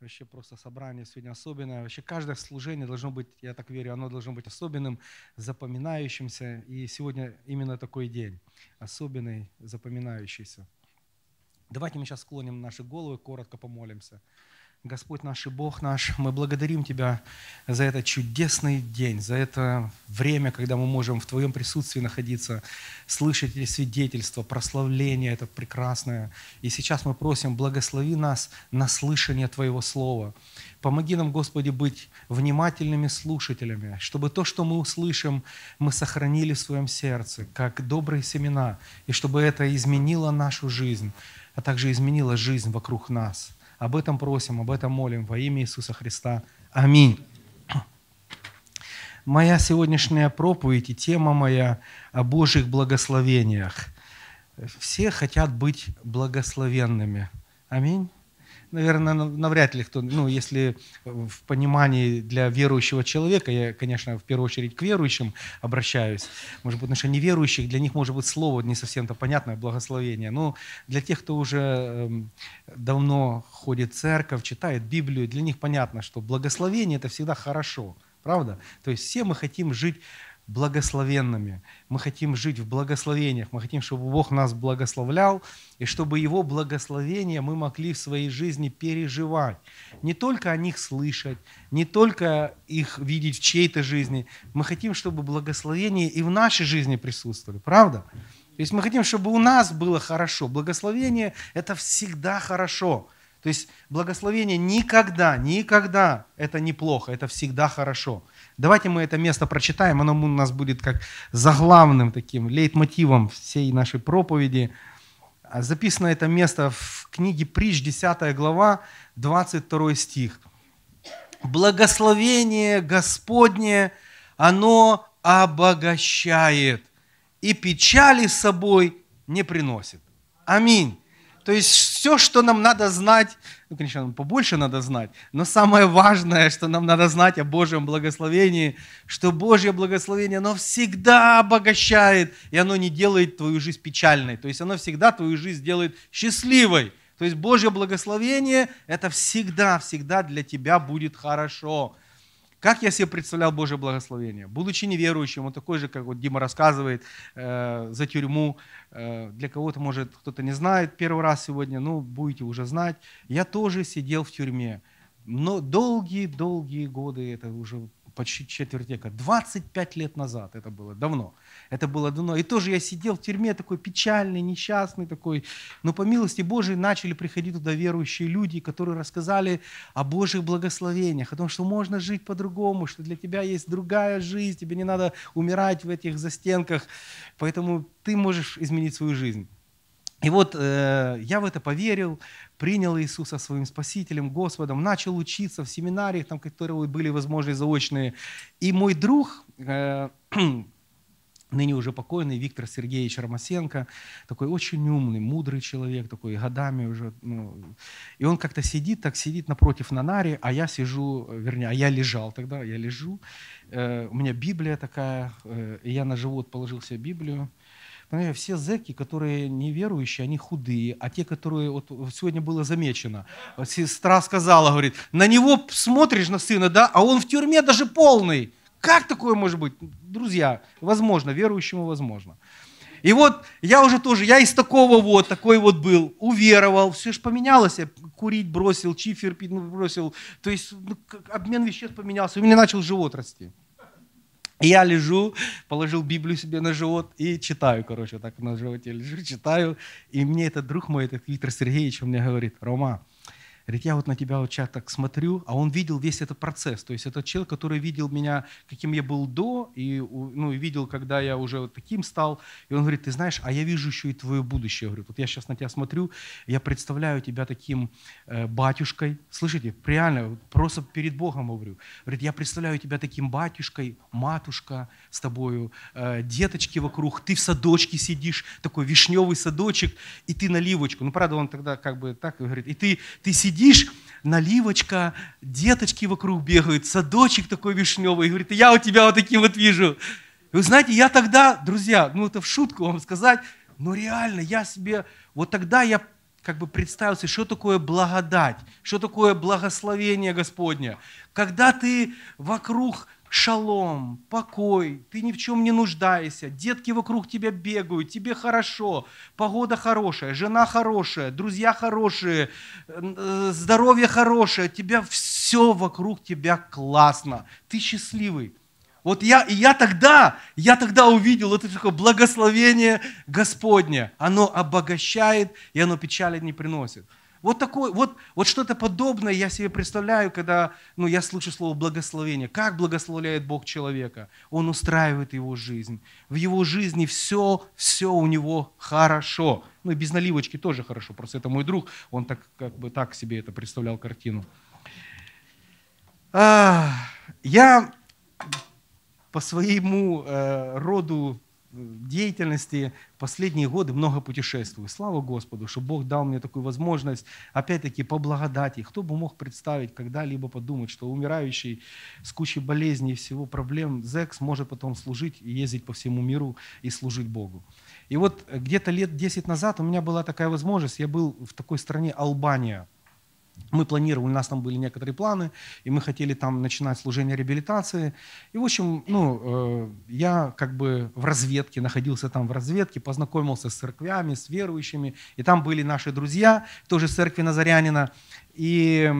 вообще просто собрание сегодня особенное. Вообще каждое служение должно быть, я так верю, оно должно быть особенным, запоминающимся. И сегодня именно такой день, особенный, запоминающийся. Давайте мы сейчас склоним наши головы, коротко помолимся. Господь наш и Бог наш, мы благодарим Тебя за этот чудесный день, за это время, когда мы можем в Твоем присутствии находиться, слышать эти свидетельства, прославление это прекрасное. И сейчас мы просим, благослови нас на слышание Твоего Слова. Помоги нам, Господи, быть внимательными слушателями, чтобы то, что мы услышим, мы сохранили в своем сердце, как добрые семена, и чтобы это изменило нашу жизнь, а также изменило жизнь вокруг нас – об этом просим, об этом молим во имя Иисуса Христа. Аминь. Моя сегодняшняя проповедь и тема моя о Божьих благословениях. Все хотят быть благословенными. Аминь наверное, навряд ли кто, ну, если в понимании для верующего человека, я, конечно, в первую очередь к верующим обращаюсь, может быть, потому неверующих, для них может быть слово не совсем-то понятное, благословение, но для тех, кто уже эм, давно ходит в церковь, читает Библию, для них понятно, что благословение – это всегда хорошо, правда? То есть все мы хотим жить благословенными. Мы хотим жить в благословениях, мы хотим, чтобы Бог нас благословлял, и чтобы Его благословения мы могли в своей жизни переживать. Не только о них слышать, не только их видеть в чьей-то жизни. Мы хотим, чтобы благословения и в нашей жизни присутствовали, правда? То есть мы хотим, чтобы у нас было хорошо. Благословение – это всегда хорошо. То есть благословение никогда, никогда это неплохо, это всегда хорошо. Хорошо. Давайте мы это место прочитаем, оно у нас будет как заглавным таким лейтмотивом всей нашей проповеди. А, записано это место в книге Притч, 10 глава, 22 стих. «Благословение Господне, оно обогащает, и печали с собой не приносит. Аминь. То есть все, что нам надо знать, ну, конечно, нам побольше надо знать, но самое важное, что нам надо знать о Божьем благословении, что Божье благословение, оно всегда обогащает, и оно не делает твою жизнь печальной. То есть оно всегда твою жизнь делает счастливой. То есть Божье благословение – это всегда, всегда для тебя будет хорошо. Как я себе представлял Божье благословение? Будучи неверующим, вот такой же, как вот Дима рассказывает, э, за тюрьму. Э, для кого-то, может, кто-то не знает первый раз сегодня, ну, будете уже знать. Я тоже сидел в тюрьме. Но долгие-долгие годы, это уже почти четверть века, 25 лет назад это было, давно это было давно. И тоже я сидел в тюрьме такой печальный, несчастный такой. Но по милости Божией начали приходить туда верующие люди, которые рассказали о Божьих благословениях, о том, что можно жить по-другому, что для тебя есть другая жизнь, тебе не надо умирать в этих застенках. Поэтому ты можешь изменить свою жизнь. И вот э, я в это поверил, принял Иисуса своим Спасителем, Господом, начал учиться в семинариях, там, которые были возможные заочные. И мой друг, э, ныне уже покойный Виктор Сергеевич Ромасенко, такой очень умный, мудрый человек, такой годами уже. Ну, и он как-то сидит, так сидит напротив на наре, а я сижу, вернее, а я лежал тогда, я лежу. Э, у меня Библия такая, э, я на живот положил себе Библию. Понимаете, все зеки, которые неверующие, они худые, а те, которые, вот сегодня было замечено, сестра сказала, говорит, на него смотришь, на сына, да, а он в тюрьме даже полный. Как такое может быть? Друзья, возможно, верующему возможно. И вот я уже тоже, я из такого вот, такой вот был, уверовал, все же поменялось, я курить бросил, чифер бросил, то есть ну, обмен веществ поменялся, у меня начал живот расти. И я лежу, положил Библию себе на живот и читаю, короче, вот так на животе лежу, читаю. И мне этот друг мой, этот Виктор Сергеевич, он мне говорит, Рома, Говорит, я вот на тебя вот сейчас так смотрю, а он видел весь этот процесс. То есть этот человек, который видел меня, каким я был до, и ну, и видел, когда я уже вот таким стал. И он говорит, ты знаешь, а я вижу еще и твое будущее. Говорю, вот я сейчас на тебя смотрю, я представляю тебя таким э, батюшкой. Слышите, реально, просто перед Богом говорю. Говорит, я представляю тебя таким батюшкой, матушка с тобою, э, деточки вокруг, ты в садочке сидишь, такой вишневый садочек, и ты наливочку. Ну, правда, он тогда как бы так говорит, и ты, ты сидишь глядишь, наливочка, деточки вокруг бегают, садочек такой вишневый, и говорит, я у тебя вот таким вот вижу. И вы знаете, я тогда, друзья, ну это в шутку вам сказать, но реально я себе, вот тогда я как бы представился, что такое благодать, что такое благословение Господня. Когда ты вокруг шалом, покой, ты ни в чем не нуждаешься, детки вокруг тебя бегают, тебе хорошо, погода хорошая, жена хорошая, друзья хорошие, э, здоровье хорошее, тебя все вокруг тебя классно, ты счастливый. Вот я, и я тогда, я тогда увидел это такое благословение Господне. Оно обогащает, и оно печали не приносит. Вот, такой, вот, вот что-то подобное я себе представляю, когда ну, я слышу слово благословение. Как благословляет Бог человека? Он устраивает его жизнь. В его жизни все, все у него хорошо. Ну и без наливочки тоже хорошо. Просто это мой друг, он так, как бы, так себе это представлял картину. А, я по своему э, роду деятельности последние годы много путешествую. Слава Господу, что Бог дал мне такую возможность, опять-таки, по благодати. Кто бы мог представить, когда-либо подумать, что умирающий с кучей болезней и всего проблем зэкс может потом служить и ездить по всему миру и служить Богу. И вот э, где-то лет 10 назад у меня была такая возможность, я был в такой стране Албания – мы планировали, у нас там были некоторые планы, и мы хотели там начинать служение реабилитации. И, в общем, ну, э, я как бы в разведке, находился там в разведке, познакомился с церквями, с верующими, и там были наши друзья, тоже церкви Назарянина, и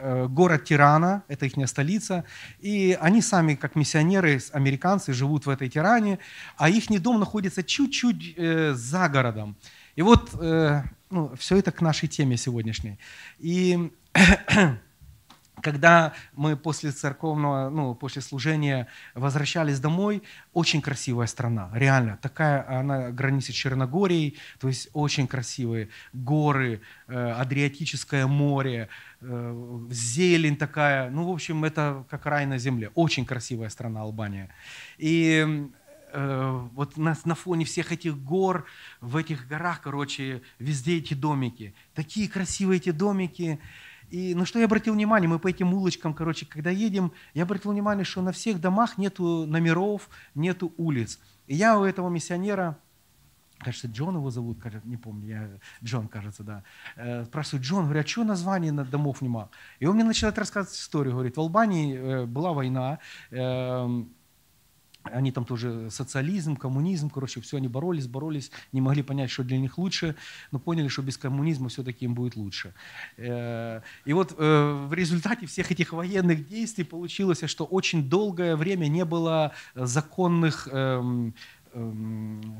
э, город Тирана, это их столица, и они сами, как миссионеры, американцы, живут в этой Тиране, а их дом находится чуть-чуть э, за городом. И вот э, ну, все это к нашей теме сегодняшней. И когда мы после церковного, ну, после служения возвращались домой, очень красивая страна, реально, такая, она граничит с Черногорией, то есть очень красивые горы, э, Адриатическое море, э, зелень такая, ну, в общем, это как рай на земле, очень красивая страна Албания. И Э, вот нас на фоне всех этих гор, в этих горах, короче, везде эти домики. Такие красивые эти домики. И на что я обратил внимание, мы по этим улочкам, короче, когда едем, я обратил внимание, что на всех домах нету номеров, нету улиц. И я у этого миссионера, кажется, Джон его зовут, не помню, я, Джон, кажется, да, э, спрашиваю, Джон, говорю, а что название на домов нема? И он мне начинает рассказывать историю, говорит, в Албании э, была война, эм, они там тоже социализм, коммунизм, короче, все они боролись, боролись, не могли понять, что для них лучше, но поняли, что без коммунизма все-таки им будет лучше. Э, и вот э, в результате всех этих военных действий получилось, что очень долгое время не было законных эм, эм,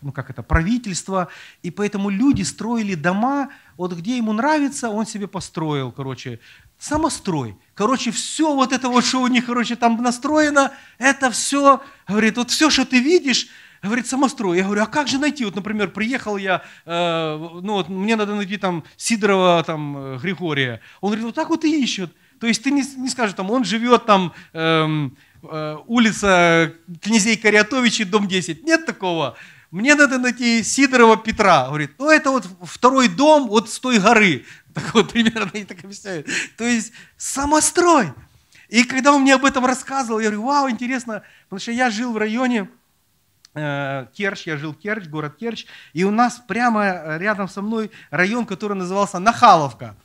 ну как это, правительства, и поэтому люди строили дома, вот где ему нравится, он себе построил, короче, самострой. Короче, все вот это вот, что у них, короче, там настроено, это все, говорит, вот все, что ты видишь, говорит, самострой. Я говорю, а как же найти? Вот, например, приехал я, э, ну вот мне надо найти там Сидорова, там э, Григория. Он говорит, вот так вот и ищут. То есть ты не, не скажешь, там, он живет там, э, э, улица князей Кариатовичей, дом 10. Нет такого. Мне надо найти Сидорова Петра. Говорит, ну это вот второй дом вот с той горы. Так вот, примерно они так объясняют. То есть самострой. И когда он мне об этом рассказывал, я говорю, вау, интересно, потому что я жил в районе э, Керч, я жил в Керч, город Керч, и у нас прямо рядом со мной район, который назывался Нахаловка.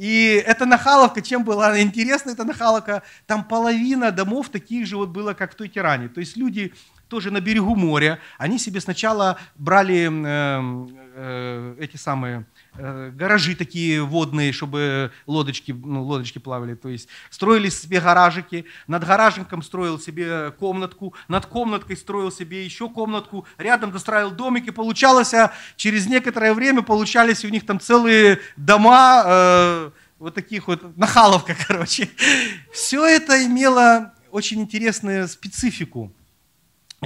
И эта Нахаловка, чем была интересна эта Нахаловка, там половина домов таких же вот было, как в той тиране. То есть люди тоже на берегу моря, они себе сначала брали э, э, эти самые Э, гаражи такие водные, чтобы лодочки, ну, лодочки плавали. То есть строили себе гаражики, над гаражником строил себе комнатку, над комнаткой строил себе еще комнатку, рядом достраивал домик, и получалось, а через некоторое время получались у них там целые дома, э, вот таких вот, нахаловка, короче. Все это имело очень интересную специфику.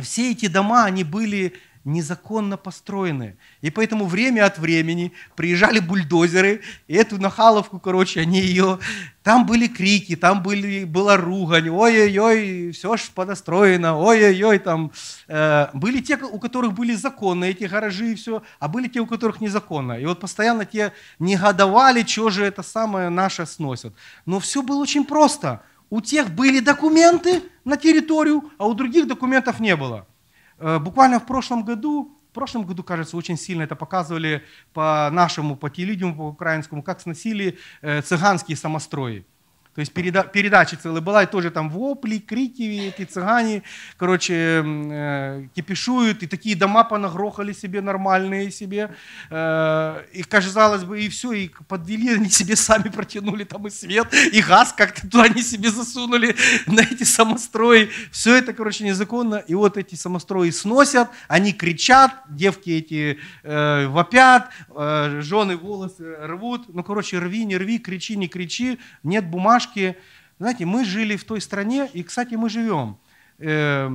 Все эти дома, они были незаконно построенные. И поэтому время от времени приезжали бульдозеры, и эту нахаловку, короче, они ее... Там были крики, там были, была ругань, ой-ой-ой, все ж подостроено, ой-ой-ой, там... Э, были те, у которых были законы эти гаражи и все, а были те, у которых незаконно. И вот постоянно те негодовали, что же это самое наше сносят. Но все было очень просто. У тех были документы на территорию, а у других документов не было. Э, буквально в прошлом году, в прошлом году, кажется, очень сильно это показывали по нашему, по телевидению, по украинскому, как сносили э, цыганские самострои. То есть переда- передача целая была, и тоже там вопли, крики, эти цыгане, короче, э, кипишуют, и такие дома понагрохали себе нормальные себе. Э, и казалось бы, и все, и подвели, они себе сами протянули там и свет, и газ как-то туда они себе засунули на эти самострои. Все это, короче, незаконно. И вот эти самострои сносят, они кричат, девки эти э, вопят, э, жены волосы рвут. Ну, короче, рви, не рви, кричи, не кричи, нет бумажки бумажки. Знаете, мы жили в той стране, и, кстати, мы живем э,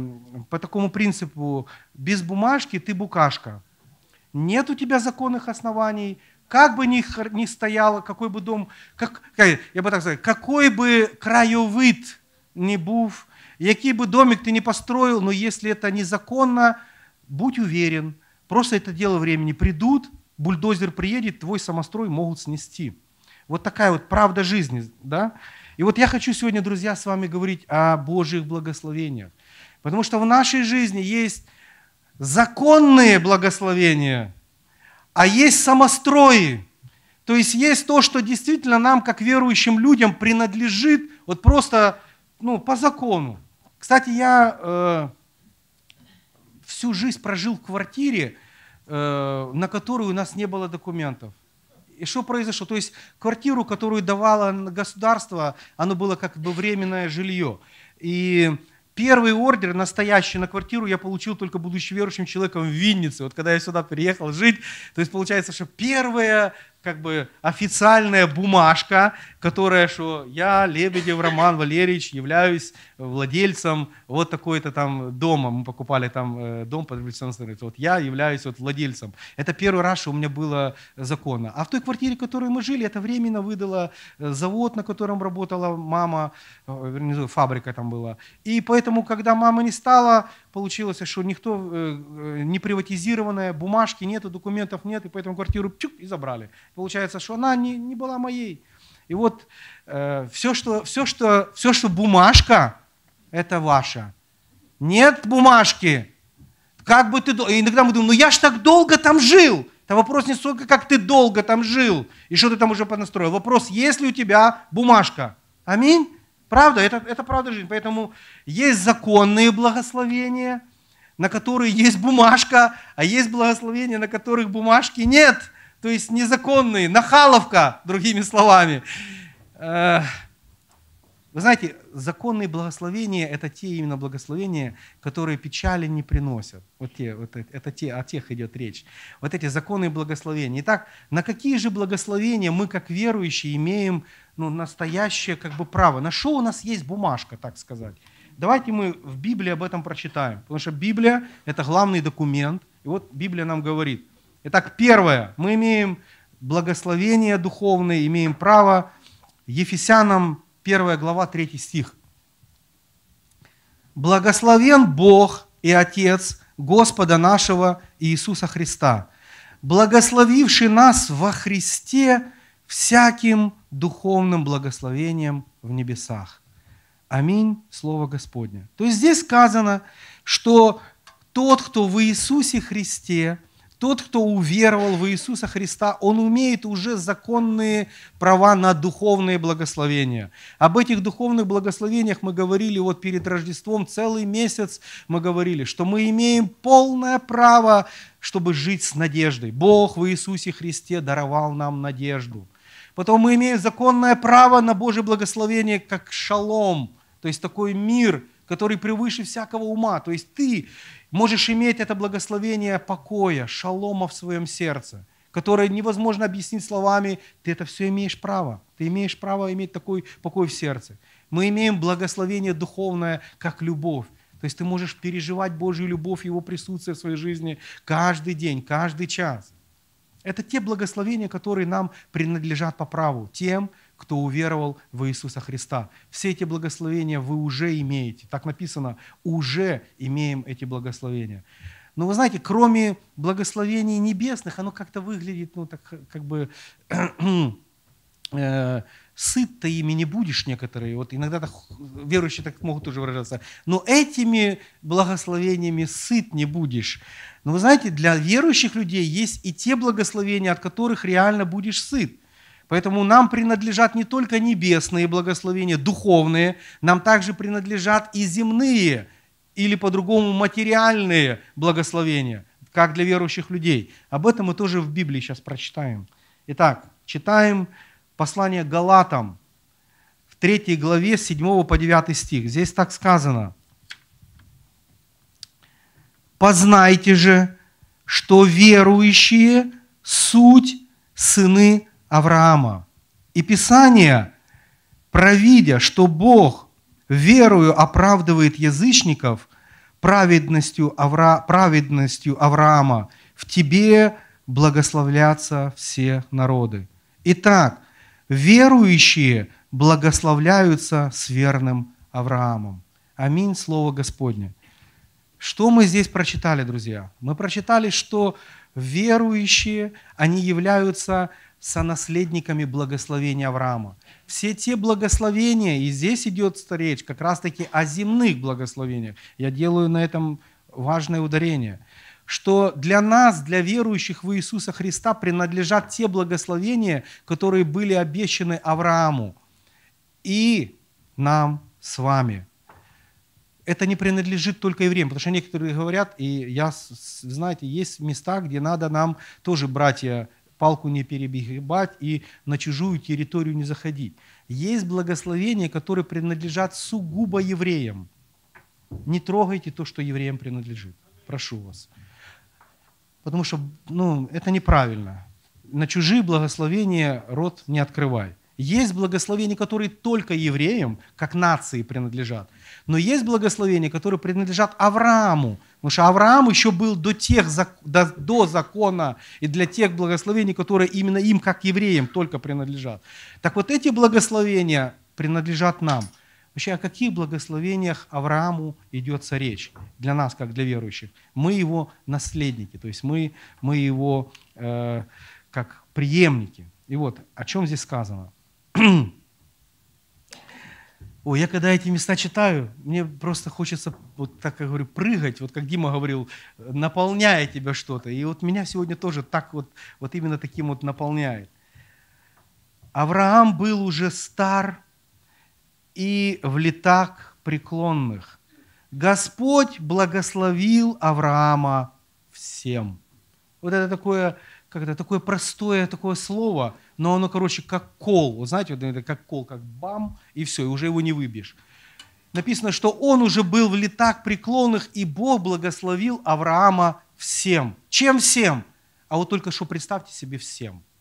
по такому принципу «без бумажки ты букашка». Нет у тебя законных оснований, как бы ни, ни стояло, какой бы дом, как, я бы так сказал, какой бы краевид не був, який бы домик ты не построил, но если это незаконно, будь уверен, просто это дело времени. Придут, бульдозер приедет, твой самострой могут снести. Вот такая вот правда жизни, да? И вот я хочу сегодня, друзья, с вами говорить о Божьих благословениях. Потому что в нашей жизни есть законные благословения, а есть самострои. То есть есть то, что действительно нам, как верующим людям, принадлежит вот просто ну, по закону. Кстати, я э, всю жизнь прожил в квартире, э, на которую у нас не было документов. И что произошло? То есть квартиру, которую давало государство, оно было как бы временное жилье. И первый ордер настоящий на квартиру я получил только будучи верующим человеком в Виннице. Вот когда я сюда приехал жить, то есть получается, что первое как бы официальная бумажка, которая, что я, Лебедев Роман Валерьевич, являюсь владельцем вот такой-то там дома. Мы покупали там э, дом под революционной Вот я являюсь вот владельцем. Это первый раз, что у меня было законно. А в той квартире, в которой мы жили, это временно выдало э, завод, на котором работала мама, э, фабрика там была. И поэтому, когда мама не стала, получилось, что никто э, э, не приватизированная, бумажки нету, документов нет, и поэтому квартиру чук, и забрали. Получается, что она не, не была моей. И вот э, все, что, все, что, все, что бумажка, это ваша. Нет бумажки. Как бы ты... И иногда мы думаем, ну я ж так долго там жил. Да вопрос не столько, как ты долго там жил и что ты там уже понастроил. Вопрос, есть ли у тебя бумажка. Аминь. Правда, это, это правда жизнь. Поэтому есть законные благословения, на которые есть бумажка, а есть благословения, на которых бумажки нет. То есть незаконные, нахаловка, другими словами. Э, вы знаете, законные благословения – это те именно благословения, которые печали не приносят. Вот те, вот это, те, о тех идет речь. Вот эти законные благословения. Итак, на какие же благословения мы, как верующие, имеем ну, настоящее как бы право. На что у нас есть бумажка, так сказать? Давайте мы в Библии об этом прочитаем, потому что Библия – это главный документ. И вот Библия нам говорит. Итак, первое, мы имеем благословение духовное, имеем право. Ефесянам 1 глава 3 стих. «Благословен Бог и Отец Господа нашего Иисуса Христа, благословивший нас во Христе – всяким духовным благословением в небесах. Аминь, Слово Господне. То есть здесь сказано, что тот, кто в Иисусе Христе, тот, кто уверовал в Иисуса Христа, он умеет уже законные права на духовные благословения. Об этих духовных благословениях мы говорили вот перед Рождеством, целый месяц мы говорили, что мы имеем полное право, чтобы жить с надеждой. Бог в Иисусе Христе даровал нам надежду. Потом мы имеем законное право на Божье благословение, как шалом, то есть такой мир, который превыше всякого ума. То есть ты можешь иметь это благословение покоя, шалома в своем сердце, которое невозможно объяснить словами. Ты это все имеешь право. Ты имеешь право иметь такой покой в сердце. Мы имеем благословение духовное, как любовь. То есть ты можешь переживать Божью любовь, Его присутствие в своей жизни каждый день, каждый час. Это те благословения, которые нам принадлежат по праву, тем, кто уверовал в Иисуса Христа. Все эти благословения вы уже имеете. Так написано, уже имеем эти благословения. Но вы знаете, кроме благословений небесных, оно как-то выглядит, ну, так как бы э, сыт-то ими не будешь некоторые, вот иногда так, верующие так могут уже выражаться, но этими благословениями сыт не будешь. Но вы знаете, для верующих людей есть и те благословения, от которых реально будешь сыт. Поэтому нам принадлежат не только небесные благословения, духовные, нам также принадлежат и земные, или по-другому материальные благословения, как для верующих людей. Об этом мы тоже в Библии сейчас прочитаем. Итак, читаем послание Галатам, в 3 главе, с 7 по 9 стих. Здесь так сказано. «Познайте же, что верующие – суть сыны Авраама». И Писание, провидя, что Бог верою оправдывает язычников праведностью, Авра... праведностью Авраама, в тебе благословлятся все народы. Итак, верующие благословляются с верным Авраамом. Аминь, Слово Господне. Что мы здесь прочитали, друзья? Мы прочитали, что верующие, они являются сонаследниками благословения Авраама. Все те благословения, и здесь идет речь как раз-таки о земных благословениях. Я делаю на этом важное ударение – что для нас, для верующих в Иисуса Христа принадлежат те благословения, которые были обещаны Аврааму и нам с вами. Это не принадлежит только евреям, потому что некоторые говорят, и я, знаете, есть места, где надо нам тоже, братья, палку не перебегать и на чужую территорию не заходить. Есть благословения, которые принадлежат сугубо евреям. Не трогайте то, что евреям принадлежит. Прошу вас потому что ну, это неправильно. На чужие благословения рот не открывай. Есть благословения, которые только евреям, как нации, принадлежат. Но есть благословения, которые принадлежат Аврааму. Потому что Авраам еще был до, тех, до, до закона и для тех благословений, которые именно им, как евреям, только принадлежат. Так вот эти благословения принадлежат нам – Вообще, о каких благословениях Аврааму идется речь для нас, как для верующих? Мы его наследники, то есть мы, мы его э, как преемники. И вот о чем здесь сказано. Ой, я когда эти места читаю, мне просто хочется, вот так я говорю, прыгать, вот как Дима говорил, наполняет тебя что-то. И вот меня сегодня тоже так вот, вот именно таким вот наполняет. Авраам был уже стар и в летах преклонных. Господь благословил Авраама всем. Вот это такое, как это, такое простое такое слово, но оно, короче, как кол. Вот знаете, вот это как кол, как бам, и все, и уже его не выбьешь. Написано, что он уже был в летах преклонных, и Бог благословил Авраама всем. Чем всем? А вот только что представьте себе всем –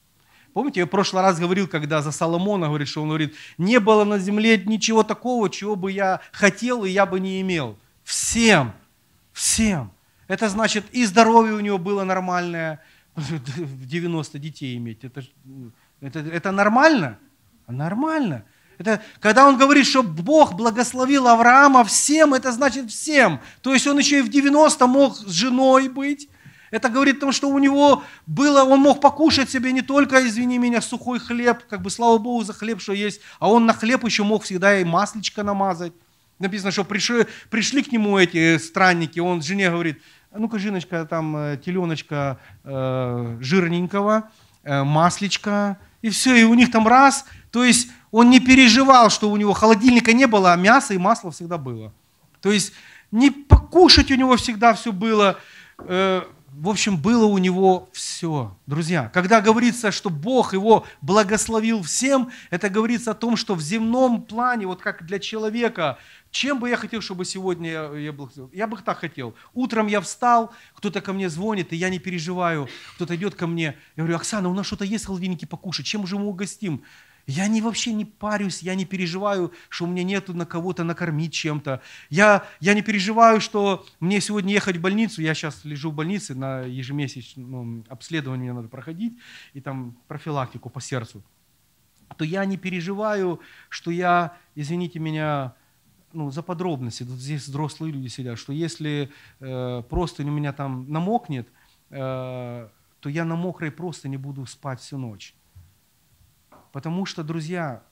Помните, я в прошлый раз говорил, когда за Соломона говорит, что он говорит, не было на земле ничего такого, чего бы я хотел и я бы не имел. Всем, всем. Это значит, и здоровье у него было нормальное, 90 детей иметь. Это, ну, это, это нормально? Нормально. Это, когда он говорит, что Бог благословил Авраама всем, это значит всем. То есть он еще и в 90 мог с женой быть, это говорит о том, что у него было, он мог покушать себе не только, извини меня, сухой хлеб, как бы слава Богу за хлеб, что есть, а он на хлеб еще мог всегда и маслечко намазать. Написано, что пришли, пришли к нему эти странники, он жене говорит, ну-ка, Жиночка, там э, теленочка э, жирненького, э, маслечко, и все, и у них там раз, то есть он не переживал, что у него холодильника не было, а мясо и масло всегда было. То есть не покушать у него всегда все было. Э, в общем, было у него все. Друзья, когда говорится, что Бог его благословил всем, это говорится о том, что в земном плане, вот как для человека, чем бы я хотел, чтобы сегодня я, был, Я бы так хотел. Утром я встал, кто-то ко мне звонит, и я не переживаю. Кто-то идет ко мне, я говорю, Оксана, у нас что-то есть в холодильнике покушать, чем же мы угостим? Я не, вообще не парюсь, я не переживаю, что у меня нету на кого-то накормить чем-то. Я, я не переживаю, что мне сегодня ехать в больницу. Я сейчас лежу в больнице на ежемесячном обследовании, мне надо проходить, и там профилактику по сердцу. То я не переживаю, что я, извините меня, ну, за подробности, тут здесь взрослые люди сидят, что если э, простынь у меня там намокнет, э, то я на мокрой просто не буду спать всю ночь. Потому что, друзья,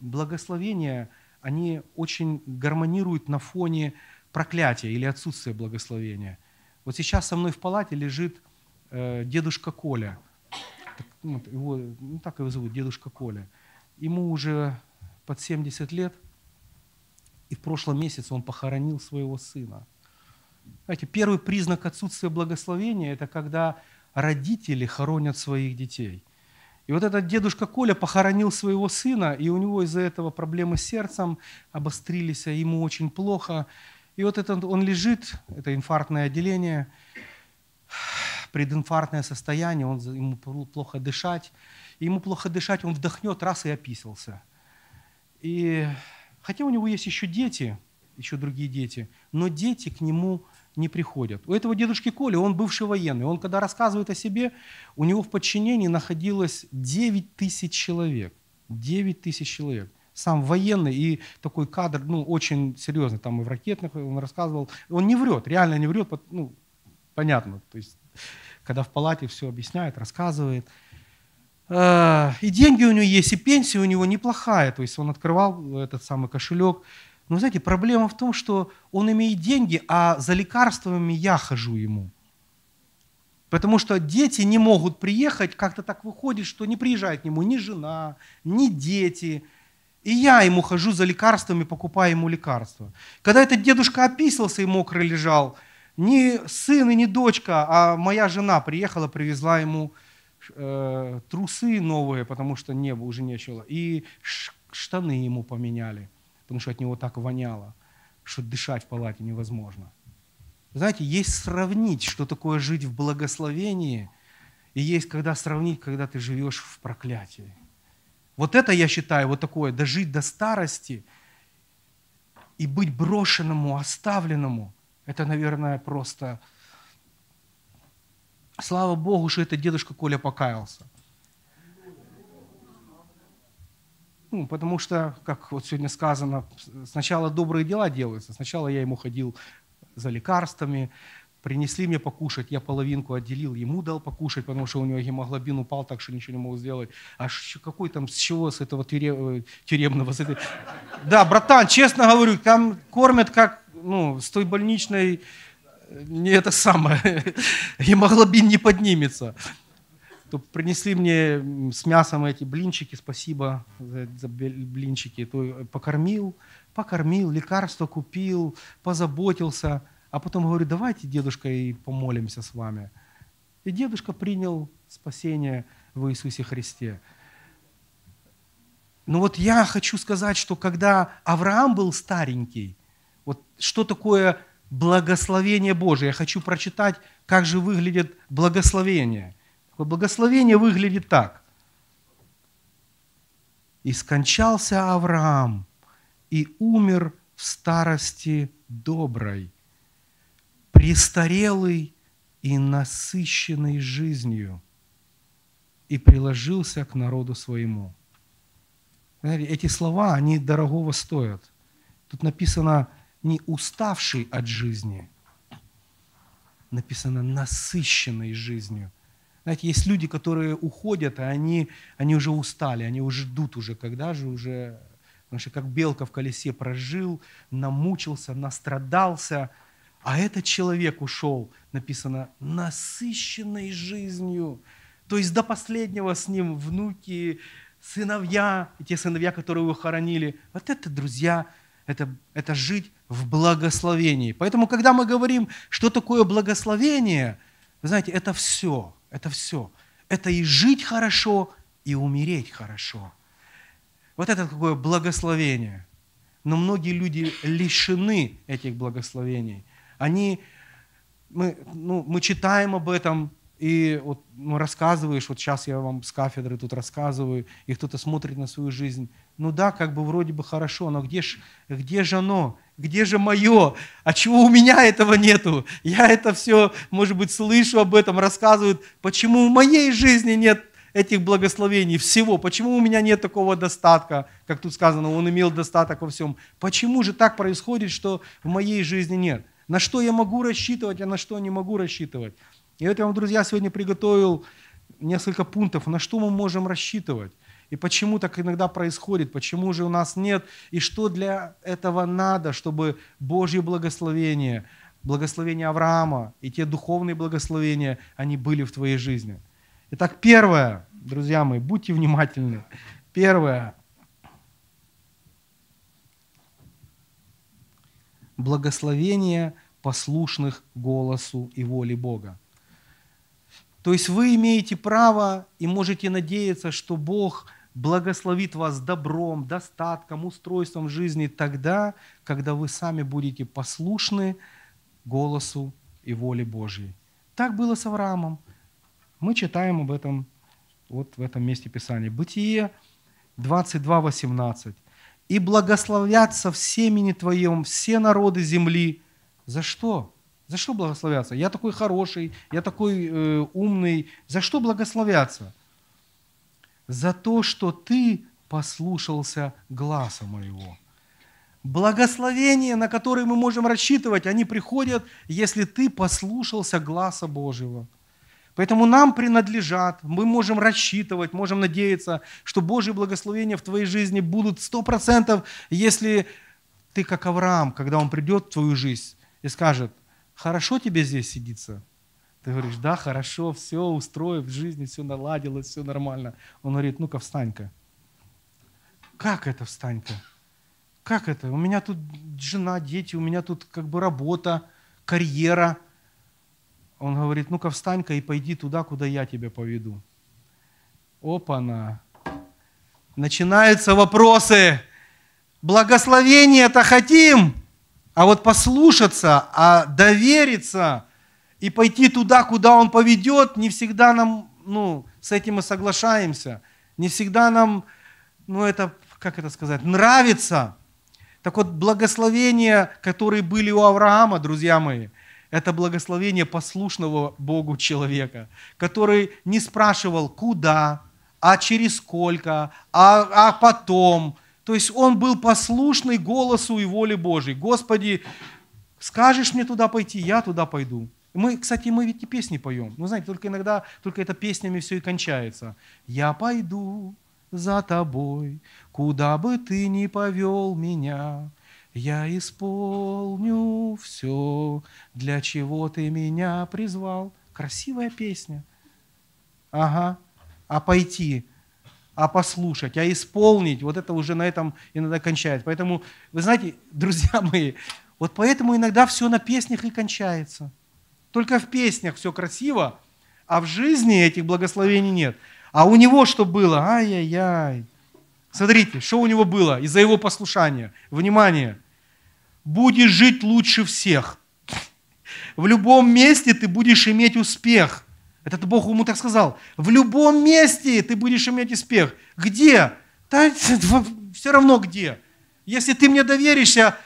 благословения, они очень гармонируют на фоне проклятия или отсутствия благословения. Вот сейчас со мной в палате лежит э, дедушка Коля. Так, ну, его, ну, так его зовут, дедушка Коля. Ему уже под 70 лет, и в прошлом месяце он похоронил своего сына. Знаете, первый признак отсутствия благословения – это когда родители хоронят своих детей – и вот этот дедушка Коля похоронил своего сына, и у него из-за этого проблемы с сердцем обострились, а ему очень плохо. И вот этот, он лежит, это инфарктное отделение, прединфарктное состояние, он, ему плохо дышать. И ему плохо дышать, он вдохнет раз и описался. И хотя у него есть еще дети, еще другие дети, но дети к нему не приходят. У этого дедушки Коли, он бывший военный, он когда рассказывает о себе, у него в подчинении находилось 9 тысяч человек. 9 тысяч человек. Сам военный и такой кадр, ну, очень серьезный, там и в ракетных он рассказывал. Он не врет, реально не врет, ну, понятно, то есть, когда в палате все объясняет, рассказывает. Э, и деньги у него есть, и пенсия у него неплохая, то есть он открывал этот самый кошелек, но знаете, проблема в том, что он имеет деньги, а за лекарствами я хожу ему. Потому что дети не могут приехать, как-то так выходит, что не приезжает к нему ни жена, ни дети. И я ему хожу за лекарствами, покупаю ему лекарства. Когда этот дедушка описывался и мокрый лежал, ни сын и ни дочка, а моя жена приехала, привезла ему э, трусы новые, потому что небо уже нечего, и штаны ему поменяли – потому что от него так воняло, что дышать в палате невозможно. Знаете, есть сравнить, что такое жить в благословении, и есть когда сравнить, когда ты живешь в проклятии. Вот это, я считаю, вот такое, дожить до старости и быть брошенному, оставленному, это, наверное, просто... Слава Богу, что этот дедушка Коля покаялся. Ну, потому что, как вот сегодня сказано, сначала добрые дела делаются. Сначала я ему ходил за лекарствами, принесли мне покушать, я половинку отделил, ему дал покушать, потому что у него гемоглобин упал, так что ничего не мог сделать. А какой там, с чего, с этого тюре, э, тюремного? С этой... Да, братан, честно говорю, там кормят как, ну, с той больничной, э, не это самое, гемоглобин не поднимется то принесли мне с мясом эти блинчики, спасибо за, за блинчики, то покормил, покормил, лекарство купил, позаботился, а потом говорю, давайте, дедушка, и помолимся с вами. И дедушка принял спасение в Иисусе Христе. Но ну вот я хочу сказать, что когда Авраам был старенький, вот что такое благословение Божие? Я хочу прочитать, как же выглядит благословение – Благословение выглядит так. «И скончался Авраам, и умер в старости доброй, престарелый и насыщенный жизнью, и приложился к народу своему». Эти слова, они дорогого стоят. Тут написано не уставший от жизни, написано насыщенный жизнью. Знаете, есть люди, которые уходят, и а они, они уже устали, они уже ждут уже, когда же уже... Потому что как белка в колесе прожил, намучился, настрадался, а этот человек ушел, написано, насыщенной жизнью. То есть до последнего с ним внуки, сыновья, те сыновья, которые его хоронили. Вот это, друзья, это, это жить в благословении. Поэтому, когда мы говорим, что такое благословение, вы знаете, это все – это все. Это и жить хорошо, и умереть хорошо. Вот это такое благословение. Но многие люди лишены этих благословений. Они, мы, ну, мы читаем об этом, и вот, ну, рассказываешь, вот сейчас я вам с кафедры тут рассказываю, и кто-то смотрит на свою жизнь ну да, как бы вроде бы хорошо, но где же где ж оно? Где же мое? А чего у меня этого нету? Я это все, может быть, слышу об этом, рассказывают. Почему в моей жизни нет этих благословений, всего? Почему у меня нет такого достатка, как тут сказано, он имел достаток во всем? Почему же так происходит, что в моей жизни нет? На что я могу рассчитывать, а на что не могу рассчитывать? И вот я вам, друзья, сегодня приготовил несколько пунктов, на что мы можем рассчитывать. И почему так иногда происходит? Почему же у нас нет? И что для этого надо, чтобы Божье благословение, благословение Авраама и те духовные благословения, они были в твоей жизни? Итак, первое, друзья мои, будьте внимательны. Первое. Благословение послушных голосу и воле Бога. То есть вы имеете право и можете надеяться, что Бог благословит вас добром, достатком, устройством жизни тогда, когда вы сами будете послушны голосу и воле Божьей. Так было с Авраамом. Мы читаем об этом вот в этом месте Писания. Бытие 22:18. «И благословятся в семени Твоем все народы земли». За что? За что благословятся? Я такой хороший, я такой э, умный. За что благословятся? За то, что ты послушался Гласа моего. Благословения, на которые мы можем рассчитывать, они приходят, если ты послушался Гласа Божьего. Поэтому нам принадлежат, мы можем рассчитывать, можем надеяться, что Божьи благословения в твоей жизни будут 100%, если ты как Авраам, когда он придет в твою жизнь и скажет – хорошо тебе здесь сидится? Ты говоришь, да, хорошо, все, устроив в жизни, все наладилось, все нормально. Он говорит, ну-ка, встань-ка. Как это встань-ка? Как это? У меня тут жена, дети, у меня тут как бы работа, карьера. Он говорит, ну-ка, встань-ка и пойди туда, куда я тебя поведу. Опа-на. Начинаются вопросы. Благословения-то хотим. А вот послушаться, а довериться и пойти туда, куда Он поведет, не всегда нам, ну, с этим мы соглашаемся. Не всегда нам, ну, это, как это сказать, нравится. Так вот, благословения, которые были у Авраама, друзья мои, это благословение послушного Богу человека, который не спрашивал, куда, а через сколько, а, а потом – то есть он был послушный голосу и воле Божьей. Господи, скажешь мне туда пойти, я туда пойду. Мы, кстати, мы ведь и песни поем. Ну, знаете, только иногда, только это песнями все и кончается. «Я пойду за тобой, куда бы ты ни повел меня, я исполню все, для чего ты меня призвал». Красивая песня. Ага. А пойти – а послушать, а исполнить. Вот это уже на этом иногда кончается. Поэтому, вы знаете, друзья мои, вот поэтому иногда все на песнях и кончается. Только в песнях все красиво, а в жизни этих благословений нет. А у него что было? Ай-яй-яй. Смотрите, что у него было из-за его послушания. Внимание. Будешь жить лучше всех. В любом месте ты будешь иметь успех. Этот Бог ему так сказал, в любом месте ты будешь иметь успех. Где? Да, все равно где. Если ты мне доверишься,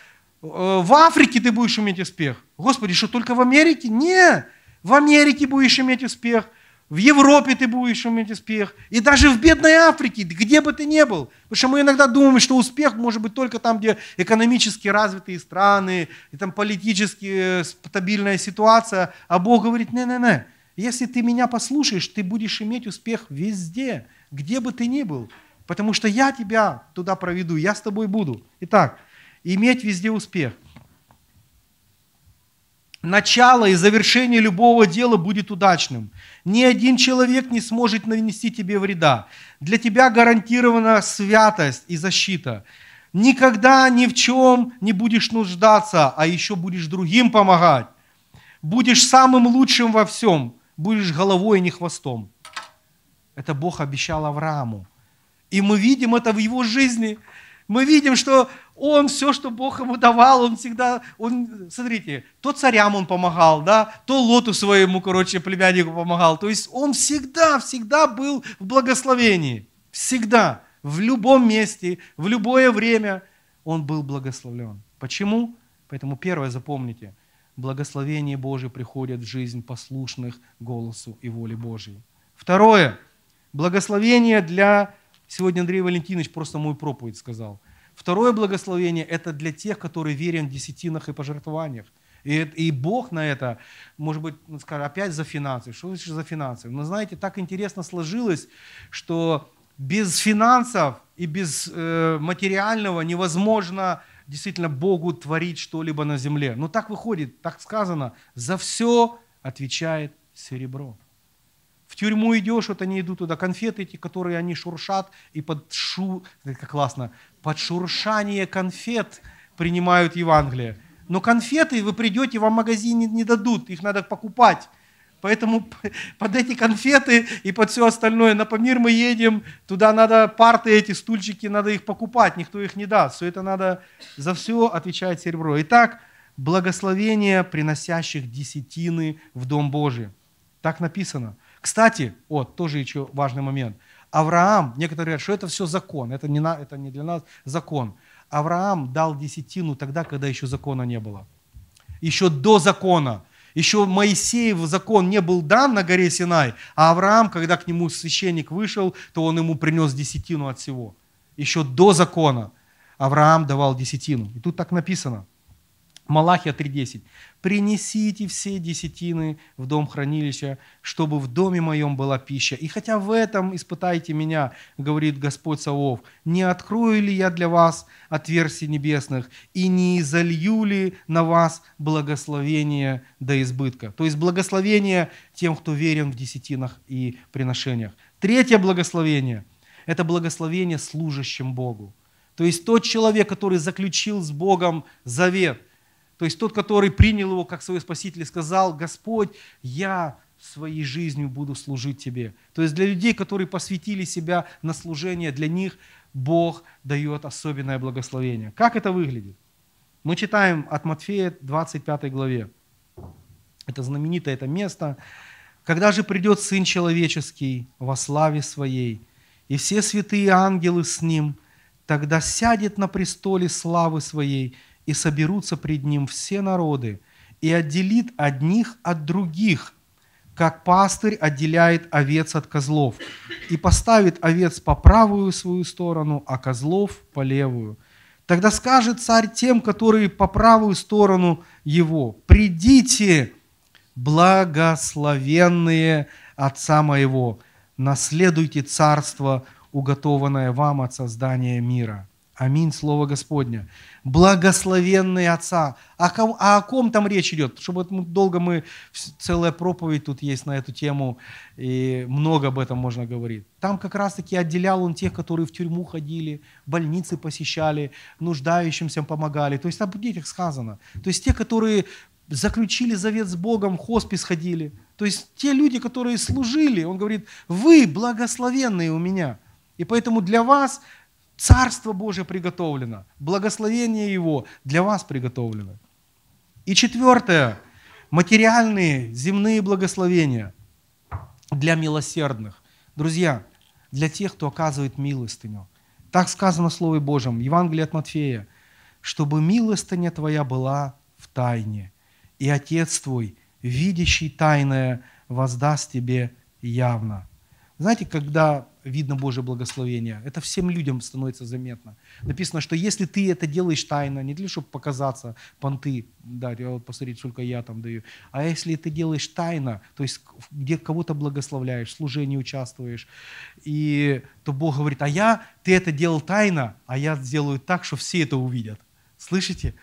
э, в Африке ты будешь иметь успех. Господи, что только в Америке? Не, в Америке будешь иметь успех, в Европе ты будешь иметь успех, и даже в бедной Африке, где бы ты ни был. Потому что мы иногда думаем, что успех может быть только там, где экономически развитые страны, и там политически э, стабильная ситуация, а Бог говорит, не-не-не, если ты меня послушаешь, ты будешь иметь успех везде, где бы ты ни был, потому что я тебя туда проведу, я с тобой буду. Итак, иметь везде успех. Начало и завершение любого дела будет удачным. Ни один человек не сможет нанести тебе вреда. Для тебя гарантирована святость и защита. Никогда ни в чем не будешь нуждаться, а еще будешь другим помогать. Будешь самым лучшим во всем будешь головой, а не хвостом. Это Бог обещал Аврааму. И мы видим это в его жизни. Мы видим, что он все, что Бог ему давал, он всегда, он, смотрите, то царям он помогал, да, то Лоту своему, короче, племяннику помогал. То есть он всегда, всегда был в благословении. Всегда, в любом месте, в любое время он был благословлен. Почему? Поэтому первое запомните, благословение Божие приходит в жизнь послушных голосу и воле Божьей. Второе. Благословение для... Сегодня Андрей Валентинович просто мой проповедь сказал. Второе благословение – это для тех, которые верят в десятинах и пожертвованиях. И, и Бог на это, может быть, ну, скажет, опять за финансы. Что значит за финансы? Но знаете, так интересно сложилось, что без финансов и без э, материального невозможно действительно Богу творить что-либо на земле. Но ну, так выходит, так сказано, за все отвечает серебро. В тюрьму идешь, вот они идут туда, конфеты эти, которые они шуршат, и под шу... Как классно, под шуршание конфет принимают Евангелие. Но конфеты вы придете, вам в магазине не дадут, их надо покупать. Поэтому под эти конфеты и под все остальное на Памир мы едем, туда надо парты эти, стульчики, надо их покупать, никто их не даст. Все это надо, за все отвечает серебро. Итак, благословение приносящих десятины в Дом Божий. Так написано. Кстати, вот тоже еще важный момент. Авраам, некоторые говорят, что это все закон, это не, на, это не для нас закон. Авраам дал десятину тогда, когда еще закона не было. Еще до закона – еще Моисеев закон не был дан на горе Синай, а Авраам, когда к нему священник вышел, то он ему принес десятину от всего. Еще до закона Авраам давал десятину. И тут так написано. Малахия 3.10 принесите все десятины в дом хранилища, чтобы в доме моем была пища. И хотя в этом испытайте меня, говорит Господь Савов, не открою ли я для вас отверстий небесных и не изолью ли на вас благословение до избытка. То есть благословение тем, кто верен в десятинах и приношениях. Третье благословение – это благословение служащим Богу. То есть тот человек, который заключил с Богом завет, то есть тот, который принял его как своего спасителя, сказал, Господь, я своей жизнью буду служить Тебе. То есть для людей, которые посвятили себя на служение, для них Бог дает особенное благословение. Как это выглядит? Мы читаем от Матфея 25 главе. Это знаменитое это место. «Когда же придет Сын Человеческий во славе Своей, и все святые ангелы с Ним, тогда сядет на престоле славы Своей – и соберутся пред ним все народы, и отделит одних от других, как пастырь отделяет овец от козлов, и поставит овец по правую свою сторону, а козлов по левую. Тогда скажет царь тем, которые по правую сторону его, «Придите, благословенные Отца моего, наследуйте царство, уготованное вам от создания мира». Аминь, Слово Господне. благословенный Отца. О ком, а о ком там речь идет? Чтобы мы, долго мы... Целая проповедь тут есть на эту тему, и много об этом можно говорить. Там как раз-таки отделял он тех, которые в тюрьму ходили, больницы посещали, нуждающимся помогали. То есть там об детях сказано. То есть те, которые заключили завет с Богом, в хоспис ходили. То есть те люди, которые служили, он говорит, вы благословенные у меня. И поэтому для вас Царство Божье приготовлено, благословение Его для вас приготовлено. И четвертое, материальные, земные благословения для милосердных. Друзья, для тех, кто оказывает милостыню. Так сказано в Слове Божьем, Евангелие от Матфея, чтобы милостыня твоя была в тайне, и Отец твой, видящий тайное, воздаст тебе явно. Знаете, когда видно Божье благословение. Это всем людям становится заметно. Написано, что если ты это делаешь тайно, не для того, чтобы показаться, понты, да, вот посмотрите, сколько я там даю, а если ты делаешь тайно, то есть где кого-то благословляешь, в служении участвуешь, и то Бог говорит, а я, ты это делал тайно, а я сделаю так, что все это увидят. Слышите?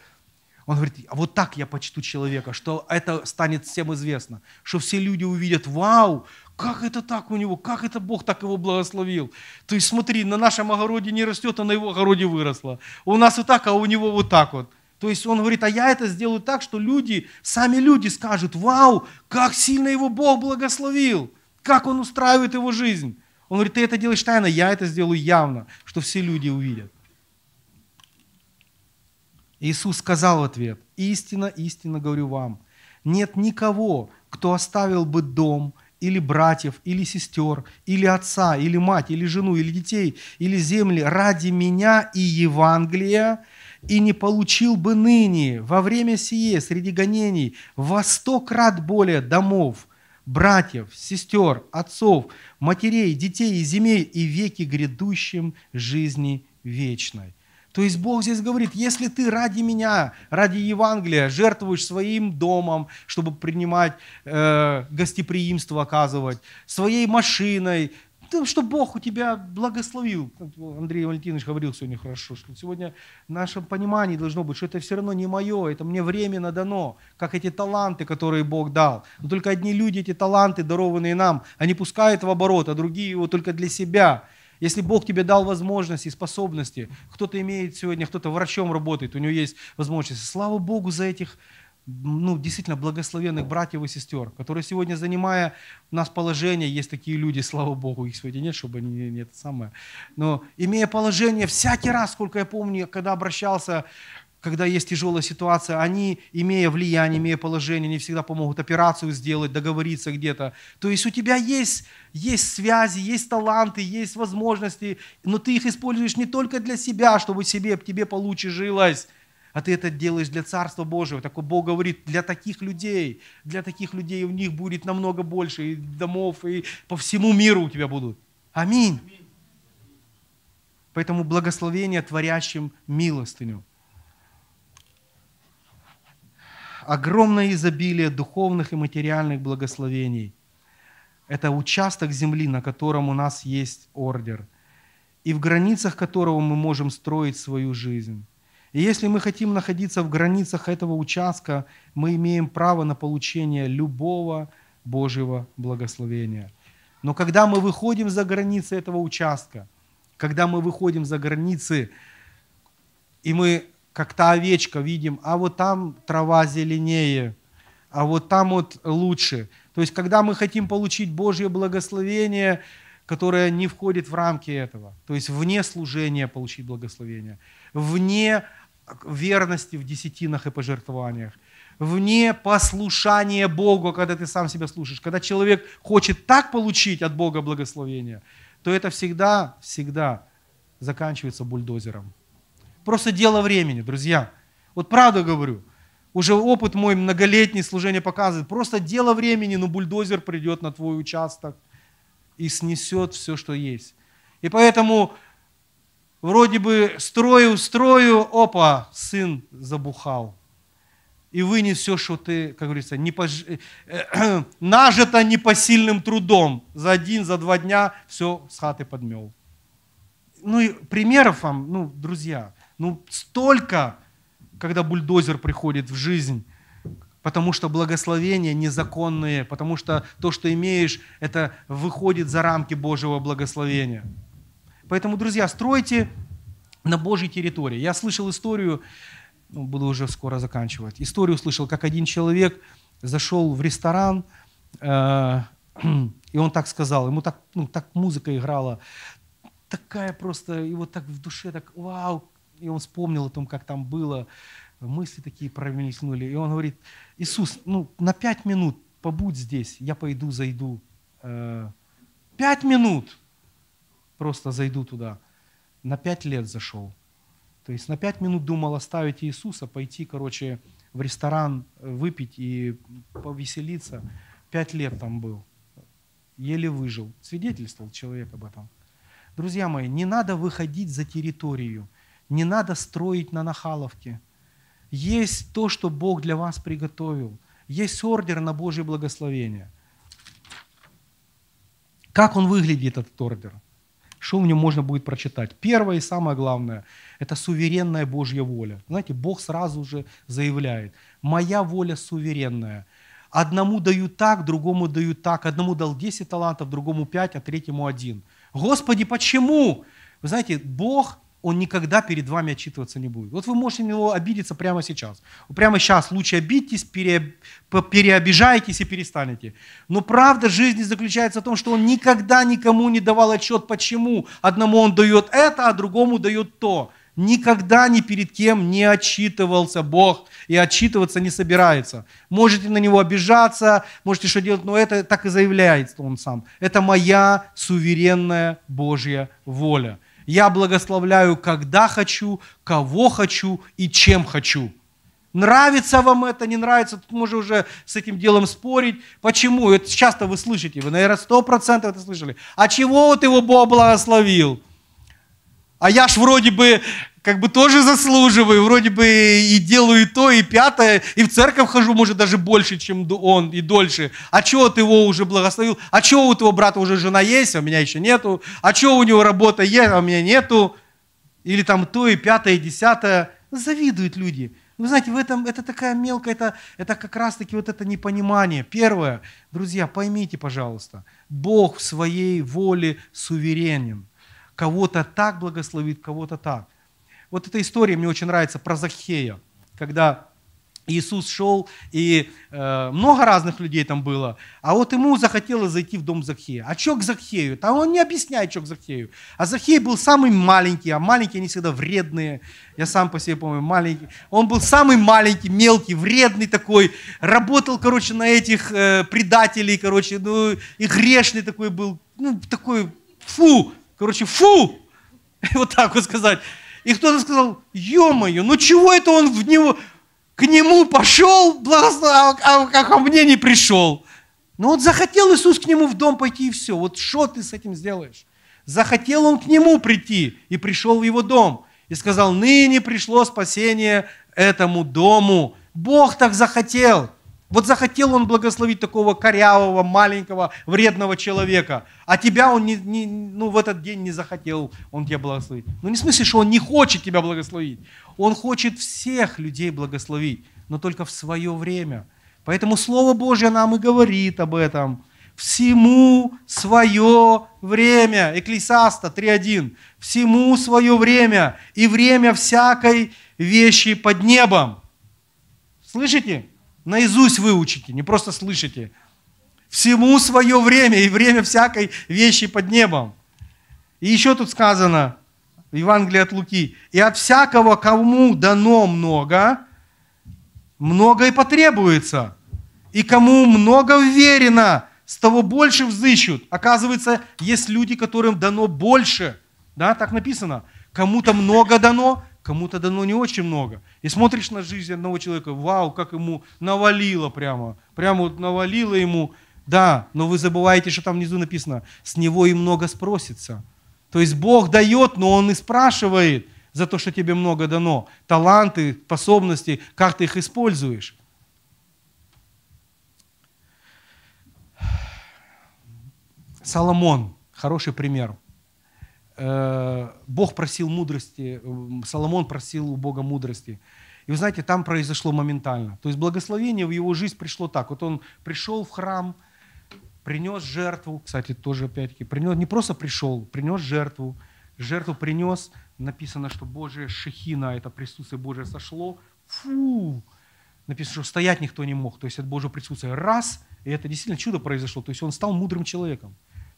Он говорит, а вот так я почту человека, что это станет всем известно, что все люди увидят, вау, как это так у него? Как это Бог так его благословил? То есть смотри, на нашем огороде не растет, а на его огороде выросло. У нас вот так, а у него вот так вот. То есть он говорит, а я это сделаю так, что люди, сами люди скажут, вау, как сильно его Бог благословил, как он устраивает его жизнь. Он говорит, ты это делаешь тайно, я это сделаю явно, что все люди увидят. Иисус сказал в ответ, истина, истина говорю вам, нет никого, кто оставил бы дом – или братьев, или сестер, или отца, или мать, или жену, или детей, или земли ради меня и Евангелия, и не получил бы ныне, во время сие, среди гонений, во сто крат более домов, братьев, сестер, отцов, матерей, детей и земель, и веки грядущим жизни вечной». То есть Бог здесь говорит, если ты ради меня, ради Евангелия жертвуешь своим домом, чтобы принимать э, гостеприимство, оказывать, своей машиной, то ну, что Бог у тебя благословил. Андрей Валентинович говорил сегодня хорошо, что сегодня в нашем понимании должно быть, что это все равно не мое, это мне временно дано, как эти таланты, которые Бог дал. Но только одни люди эти таланты, дарованные нам, они пускают в оборот, а другие его только для себя – если Бог тебе дал возможности и способности, кто-то имеет сегодня, кто-то врачом работает, у него есть возможность. Слава Богу за этих ну, действительно благословенных братьев и сестер, которые сегодня, занимая у нас положение, есть такие люди, слава Богу, их сегодня нет, чтобы они не это самое. Но имея положение, всякий раз, сколько я помню, когда обращался когда есть тяжелая ситуация, они, имея влияние, имея положение, не всегда помогут операцию сделать, договориться где-то. То есть у тебя есть, есть связи, есть таланты, есть возможности, но ты их используешь не только для себя, чтобы себе, тебе получше жилось, а ты это делаешь для Царства Божьего. Такой Бог говорит, для таких людей, для таких людей у них будет намного больше и домов, и по всему миру у тебя будут. Аминь. Аминь. Поэтому благословение творящим милостыню – огромное изобилие духовных и материальных благословений. Это участок земли, на котором у нас есть ордер, и в границах которого мы можем строить свою жизнь. И если мы хотим находиться в границах этого участка, мы имеем право на получение любого Божьего благословения. Но когда мы выходим за границы этого участка, когда мы выходим за границы, и мы как то овечка, видим, а вот там трава зеленее, а вот там вот лучше. То есть, когда мы хотим получить Божье благословение, которое не входит в рамки этого, то есть вне служения получить благословение, вне верности в десятинах и пожертвованиях, вне послушания Богу, когда ты сам себя слушаешь, когда человек хочет так получить от Бога благословение, то это всегда, всегда заканчивается бульдозером. Просто дело времени, друзья. Вот правда говорю. Уже опыт мой многолетний служение показывает. Просто дело времени, но ну, бульдозер придет на твой участок и снесет все, что есть. И поэтому вроде бы строю, строю, опа, сын забухал. И вынес все, что ты, как говорится, не пож... Э, нажито непосильным трудом. За один, за два дня все с хаты подмел. Ну и примеров вам, ну, друзья, ну, столько, когда бульдозер приходит в жизнь, потому что благословения незаконные, потому что то, что имеешь, это выходит за рамки Божьего благословения. Поэтому, друзья, стройте на Божьей территории. Я слышал историю, ну, буду уже скоро заканчивать, историю слышал, как один человек зашел в ресторан, э, и он так сказал, ему так, ну, так музыка играла, такая просто, его так в душе, так вау, и он вспомнил о том, как там было, мысли такие промелькнули. И он говорит, Иисус, ну, на пять минут побудь здесь, я пойду, зайду. Э, пять минут просто зайду туда. На пять лет зашел. То есть на пять минут думал оставить Иисуса, пойти, короче, в ресторан э, выпить и повеселиться. Пять лет там был. Еле выжил. Свидетельствовал человек об этом. Друзья мои, не надо выходить за территорию. Не надо строить на нахаловке. Есть то, что Бог для вас приготовил. Есть ордер на Божье благословение. Как он выглядит, этот ордер? Что в нем можно будет прочитать? Первое и самое главное – это суверенная Божья воля. Знаете, Бог сразу же заявляет, «Моя воля суверенная». Одному даю так, другому даю так. Одному дал 10 талантов, другому 5, а третьему 1. Господи, почему? Вы знаете, Бог он никогда перед вами отчитываться не будет. Вот вы можете на него обидеться прямо сейчас. Прямо сейчас лучше обидитесь, пере, переобижаетесь и перестанете. Но правда жизни заключается в том, что он никогда никому не давал отчет, почему одному он дает это, а другому дает то. Никогда ни перед кем не отчитывался Бог и отчитываться не собирается. Можете на него обижаться, можете что делать, но это так и заявляет он сам. Это моя суверенная Божья воля. Я благословляю, когда хочу, кого хочу и чем хочу. Нравится вам это, не нравится, тут можно уже с этим делом спорить. Почему? Это часто вы слышите, вы, наверное, сто процентов это слышали. А чего вот его Бог благословил? А я ж вроде бы как бы тоже заслуживаю, вроде бы и делаю и то, и пятое, и в церковь хожу, может, даже больше, чем он, и дольше. А чего ты его уже благословил? А чего у твоего брата уже жена есть, а у меня еще нету? А чего у него работа есть, а у меня нету? Или там то, и пятое, и десятое. Завидуют люди. Вы знаете, в этом, это такая мелкая, это, это как раз-таки вот это непонимание. Первое, друзья, поймите, пожалуйста, Бог в своей воле суверенен. Кого-то так благословит, кого-то так. Вот эта история мне очень нравится про Захея, когда Иисус шел, и э, много разных людей там было, а вот ему захотелось зайти в дом Захея. А что к Захею? Там он не объясняет, что к Захею. А Захей был самый маленький, а маленькие они всегда вредные. Я сам по себе помню, маленький. Он был самый маленький, мелкий, вредный такой. Работал, короче, на этих э, предателей, короче, ну и грешный такой был. Ну, такой, фу, короче, фу, вот так вот сказать. И кто-то сказал, ё-моё, ну чего это он в него, к нему пошел, благослов... А, а, а ко мне не пришел? Ну вот захотел Иисус к нему в дом пойти и все. Вот что ты с этим сделаешь? Захотел он к нему прийти и пришел в его дом. И сказал, ныне пришло спасение этому дому. Бог так захотел. Вот захотел он благословить такого корявого, маленького, вредного человека, а тебя он не, не, ну, в этот день не захотел, он тебя благословить. Ну не в смысле, что он не хочет тебя благословить. Он хочет всех людей благословить, но только в свое время. Поэтому Слово Божье нам и говорит об этом. Всему свое время. Экклесиаста 3.1. Всему свое время и время всякой вещи под небом. Слышите? Наизусть выучите, не просто слышите. Всему свое время и время всякой вещи под небом. И еще тут сказано в Евангелии от Луки, и от всякого, кому дано много, много и потребуется. И кому много уверено, с того больше взыщут. Оказывается, есть люди, которым дано больше. Да, так написано. Кому-то много дано, кому-то дано не очень много. И смотришь на жизнь одного человека, вау, как ему навалило прямо, прямо вот навалило ему. Да, но вы забываете, что там внизу написано, с него и много спросится. То есть Бог дает, но Он и спрашивает за то, что тебе много дано. Таланты, способности, как ты их используешь. Соломон, хороший пример – Э, Бог просил мудрости, Соломон просил у Бога мудрости. И вы знаете, там произошло моментально. То есть благословение в его жизнь пришло так. Вот он пришел в храм, принес жертву, кстати, тоже опять-таки, принес, не просто пришел, принес жертву, жертву принес, написано, что Божие шехина, это присутствие Божье сошло, фу, написано, что стоять никто не мог, то есть от Божьего присутствия раз, и это действительно чудо произошло, то есть он стал мудрым человеком.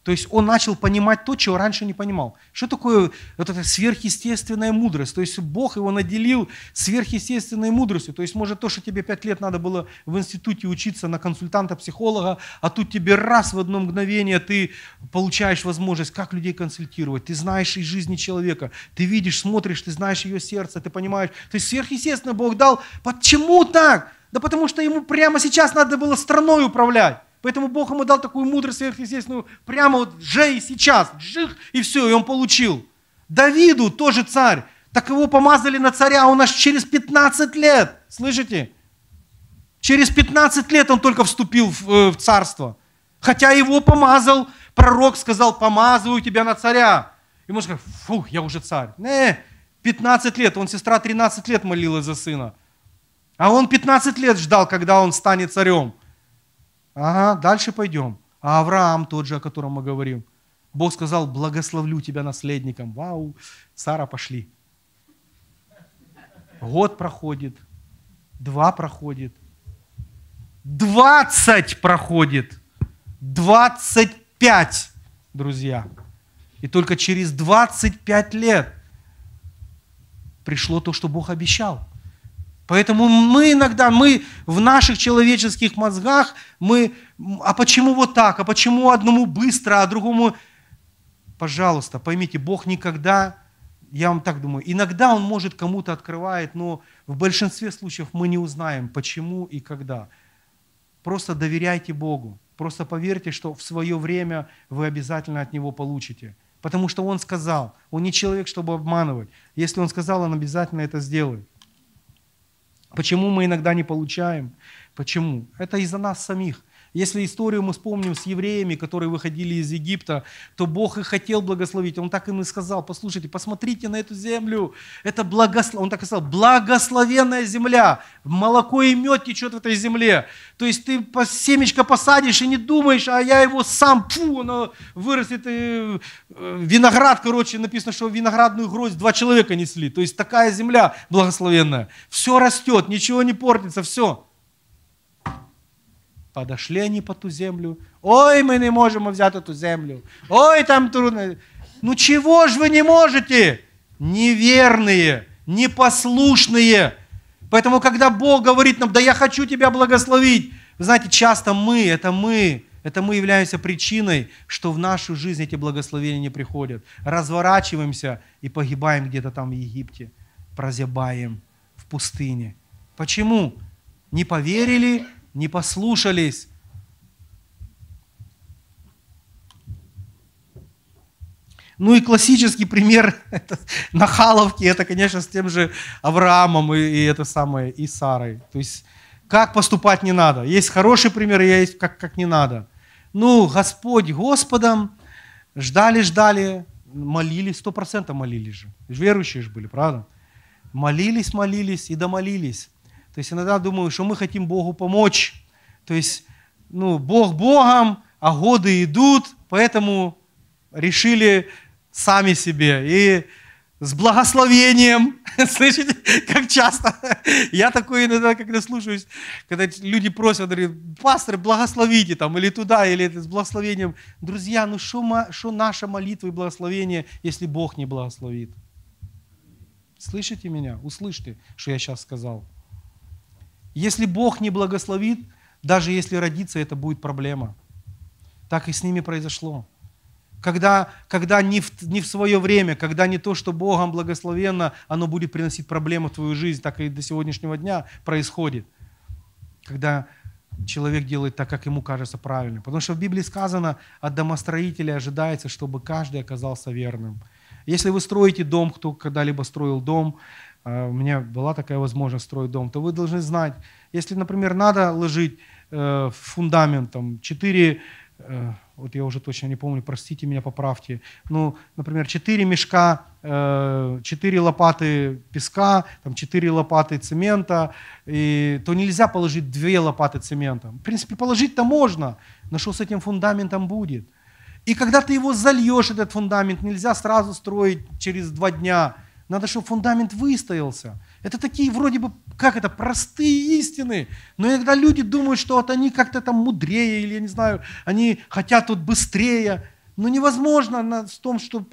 То есть он начал понимать то, чего раньше не понимал. Что такое вот эта сверхъестественная мудрость? То есть Бог его наделил сверхъестественной мудростью. То есть, может, то, что тебе пять лет надо было в институте учиться на консультанта-психолога, а тут тебе раз в одно мгновение ты получаешь возможность, как людей консультировать. Ты знаешь из жизни человека, ты видишь, смотришь, ты знаешь ее сердце, ты понимаешь. То есть сверхъестественно Бог дал. Почему так? Да потому что ему прямо сейчас надо было страной управлять. Поэтому Бог ему дал такую мудрость сверхъестественную прямо вот же и сейчас, джих, и все, и он получил. Давиду тоже царь, так его помазали на царя, а у нас через 15 лет, слышите? Через 15 лет он только вступил в, э, в царство. Хотя его помазал, пророк сказал, помазываю тебя на царя. И он сказал, фух, я уже царь. Не, 15 лет, он сестра 13 лет молилась за сына. А он 15 лет ждал, когда он станет царем. Ага, дальше пойдем. А Авраам тот же, о котором мы говорим. Бог сказал, благословлю тебя наследником. Вау, Сара, пошли. Год проходит, два проходит, двадцать проходит, двадцать пять, друзья. И только через двадцать пять лет пришло то, что Бог обещал – Поэтому мы иногда, мы в наших человеческих мозгах, мы, а почему вот так, а почему одному быстро, а другому... Пожалуйста, поймите, Бог никогда, я вам так думаю, иногда Он, может, кому-то открывает, но в большинстве случаев мы не узнаем, почему и когда. Просто доверяйте Богу, просто поверьте, что в свое время вы обязательно от Него получите. Потому что Он сказал, Он не человек, чтобы обманывать. Если Он сказал, Он обязательно это сделает. Почему мы иногда не получаем? Почему? Это из-за нас самих. Если историю мы вспомним с евреями, которые выходили из Египта, то Бог их хотел благословить. Он так им и сказал, послушайте, посмотрите на эту землю. Это благослов... Он так и сказал, благословенная земля. Молоко и мед течет в этой земле. То есть ты семечко посадишь и не думаешь, а я его сам, пфу, оно вырастет. И... Э, виноград, короче, написано, что виноградную гроздь два человека несли. То есть такая земля благословенная. Все растет, ничего не портится, все. Подошли они по ту землю. Ой, мы не можем взяти ту землю. Ой, там трудно. Ну чего же вы не можете? Неверные, непослушные. Поэтому, когда Бог говорит нам, да я хочу тебя благословить, вы знаете, часто мы, это мы, это мы являемся причиной, что в нашу жизнь эти благословения не приходят. Разворачиваемся и погибаем где-то там в Египте, прозябаем в пустыне. Почему? Не поверили, не послушались. Ну и классический пример это, Халовке – это, конечно, с тем же Авраамом и, и это самое, и Сарой. То есть, как поступать не надо. Есть хороший пример, и есть как, как не надо. Ну, Господь Господом, ждали, ждали, молились, сто процентов молились же. Верующие же были, правда? Молились, молились и домолились. То есть иногда думаю, что мы хотим Богу помочь. То есть, ну, Бог Богом, а годы идут, поэтому решили сами себе. И с благословением. Слышите, как часто? Я такой иногда, когда слушаюсь, когда люди просят, говорят, пастор, благословите там, или туда, или с благословением. Друзья, ну что наша молитва и благословение, если Бог не благословит? Слышите меня? Услышьте, что я сейчас сказал. Если Бог не благословит, даже если родится, это будет проблема. Так и с ними произошло. Когда, когда не, в, не в свое время, когда не то, что Богом благословенно, оно будет приносить проблему в твою жизнь, так и до сегодняшнего дня происходит. Когда человек делает так, как ему кажется правильным. Потому что в Библии сказано, от домостроителя ожидается, чтобы каждый оказался верным. Если вы строите дом, кто когда-либо строил дом, Э, у меня была такая возможность строить дом, то вы должны знать, если, например, надо ложить э, фундамент, там, 4, э, вот я уже точно не помню, простите меня, поправьте, ну, например, 4 мешка, э, 4 лопаты песка, там, 4 лопаты цемента, и, то нельзя положить 2 лопаты цемента. В принципе, положить-то можно, но что с этим фундаментом будет? И когда ты его зальешь, этот фундамент, нельзя сразу строить через два дня – надо, чтобы фундамент выстоялся. Это такие вроде бы, как это, простые истины. Но иногда люди думают, что вот они как-то там мудрее, или, я не знаю, они хотят вот быстрее. Но невозможно на, с том, что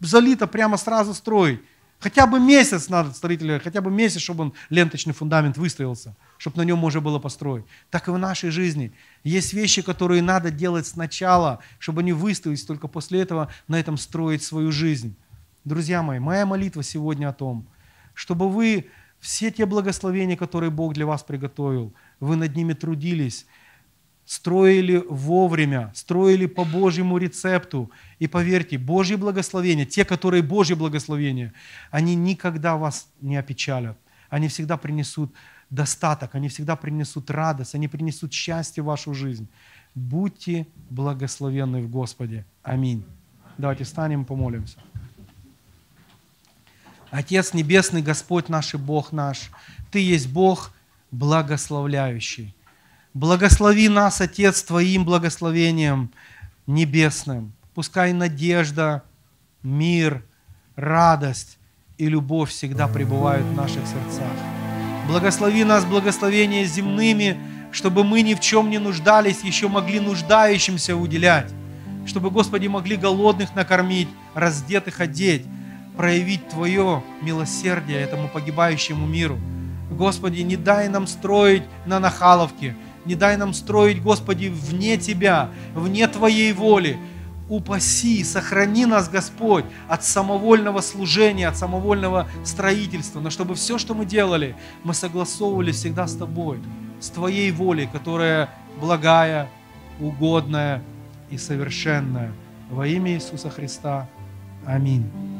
залито прямо сразу строить. Хотя бы месяц надо строителю, хотя бы месяц, чтобы он ленточный фундамент выстоялся, чтобы на нем можно было построить. Так и в нашей жизни. Есть вещи, которые надо делать сначала, чтобы они выстоялись, только после этого на этом строить свою жизнь. Друзья мои, моя молитва сегодня о том, чтобы вы все те благословения, которые Бог для вас приготовил, вы над ними трудились, строили вовремя, строили по Божьему рецепту. И поверьте, Божьи благословения, те, которые Божьи благословения, они никогда вас не опечалят. Они всегда принесут достаток, они всегда принесут радость, они принесут счастье в вашу жизнь. Будьте благословенны в Господе. Аминь. Давайте встанем и помолимся. Отец Небесный, Господь наш и Бог наш, Ты есть Бог благословляющий. Благослови нас, Отец, Твоим благословением небесным. Пускай надежда, мир, радость и любовь всегда пребывают в наших сердцах. Благослови нас благословения земными, чтобы мы ни в чем не нуждались, еще могли нуждающимся уделять, чтобы, Господи, могли голодных накормить, раздетых одеть, проявить Твое милосердие этому погибающему миру. Господи, не дай нам строить на нахаловке, не дай нам строить, Господи, вне Тебя, вне Твоей воли. Упаси, сохрани нас, Господь, от самовольного служения, от самовольного строительства, но чтобы все, что мы делали, мы согласовывали всегда с Тобой, с Твоей волей, которая благая, угодная и совершенная. Во имя Иисуса Христа. Аминь.